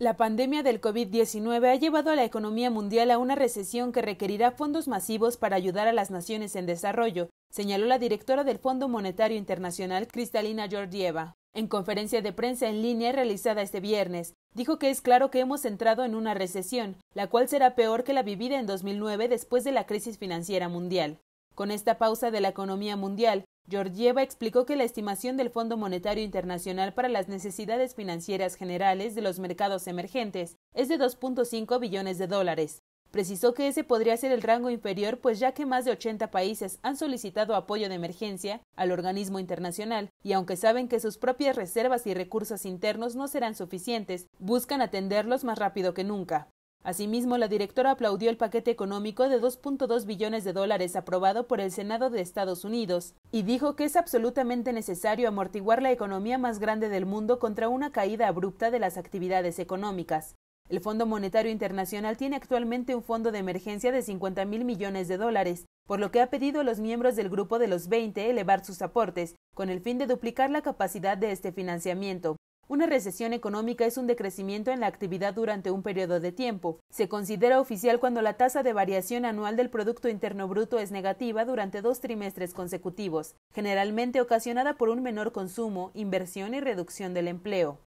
La pandemia del COVID-19 ha llevado a la economía mundial a una recesión que requerirá fondos masivos para ayudar a las naciones en desarrollo, señaló la directora del Fondo Monetario Internacional, Cristalina Georgieva. En conferencia de prensa en línea realizada este viernes, dijo que es claro que hemos entrado en una recesión, la cual será peor que la vivida en 2009 después de la crisis financiera mundial. Con esta pausa de la economía mundial, Georgieva explicó que la estimación del Fondo Monetario Internacional para las necesidades financieras generales de los mercados emergentes es de 2.5 billones de dólares. Precisó que ese podría ser el rango inferior, pues ya que más de 80 países han solicitado apoyo de emergencia al organismo internacional, y aunque saben que sus propias reservas y recursos internos no serán suficientes, buscan atenderlos más rápido que nunca. Asimismo, la directora aplaudió el paquete económico de 2.2 billones de dólares aprobado por el Senado de Estados Unidos y dijo que es absolutamente necesario amortiguar la economía más grande del mundo contra una caída abrupta de las actividades económicas. El Fondo Monetario Internacional tiene actualmente un fondo de emergencia de 50 mil millones de dólares, por lo que ha pedido a los miembros del Grupo de los 20 elevar sus aportes, con el fin de duplicar la capacidad de este financiamiento. Una recesión económica es un decrecimiento en la actividad durante un periodo de tiempo. Se considera oficial cuando la tasa de variación anual del Producto Interno Bruto es negativa durante dos trimestres consecutivos, generalmente ocasionada por un menor consumo, inversión y reducción del empleo.